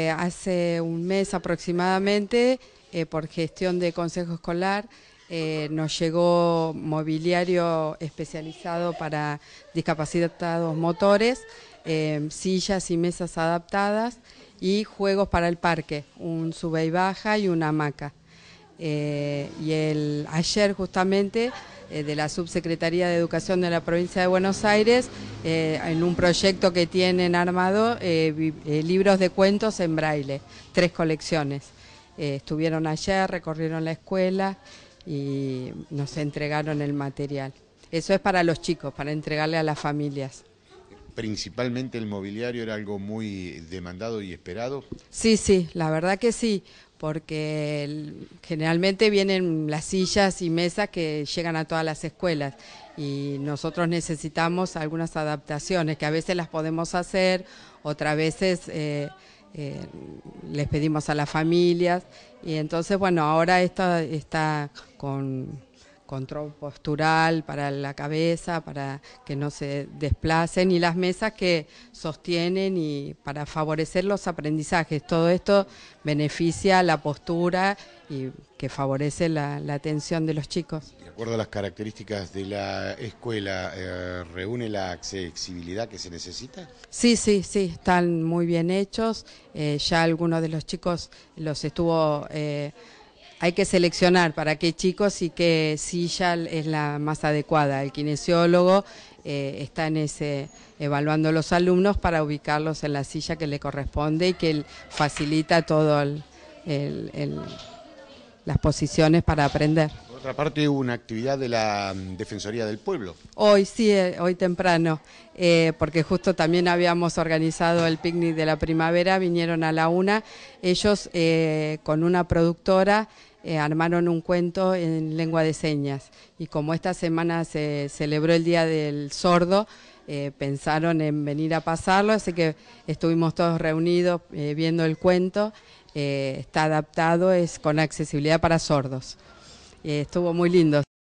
Eh, hace un mes aproximadamente, eh, por gestión de Consejo Escolar, eh, nos llegó mobiliario especializado para discapacitados motores, sillas y mesas adaptadas y juegos para el parque, un sube y baja y una hamaca. y el, ayer justamente eh, de la Subsecretaría de Educación de la Provincia de Buenos Aires, eh, en un proyecto que tienen armado, eh, libros de cuentos en braille, tres colecciones. estuvieron ayer, recorrieron la escuela y nos entregaron el material. Eso es para los chicos, para entregarle a las familias. Principalmente el mobiliario era algo muy demandado y esperado. Sí, sí, la verdad que sí, porque generalmente vienen las sillas y mesas que llegan a todas las escuelas y nosotros necesitamos algunas adaptaciones que a veces las podemos hacer, otras veces eh, eh, les pedimos a las familias y entonces bueno, ahora esto está con control postural para la cabeza, para que no se desplacen, y las mesas que sostienen y para favorecer los aprendizajes. Todo esto beneficia la postura y que favorece la, atención de los chicos. De acuerdo a las características de la escuela, eh, ¿reúne la accesibilidad que se necesita? Sí, sí, sí, están muy bien hechos. Eh, ya algunos de los chicos los estuvo... Eh, hay que seleccionar para qué chicos y qué silla es la más adecuada. El kinesiólogo eh, está en ese, evaluando los alumnos para ubicarlos en la silla que le corresponde y que facilita todas las posiciones para aprender otra parte, hubo una actividad de la mm, Defensoría del Pueblo. Hoy sí, eh, hoy temprano, eh, porque justo también habíamos organizado el picnic de la primavera, vinieron a la una, ellos eh, con una productora armaron un cuento en lengua de señas y como esta semana se celebró el Día del Sordo, pensaron en venir a pasarlo, así que estuvimos todos reunidos viendo el cuento. está adaptado, es con accesibilidad para sordos. Eh, estuvo muy lindo.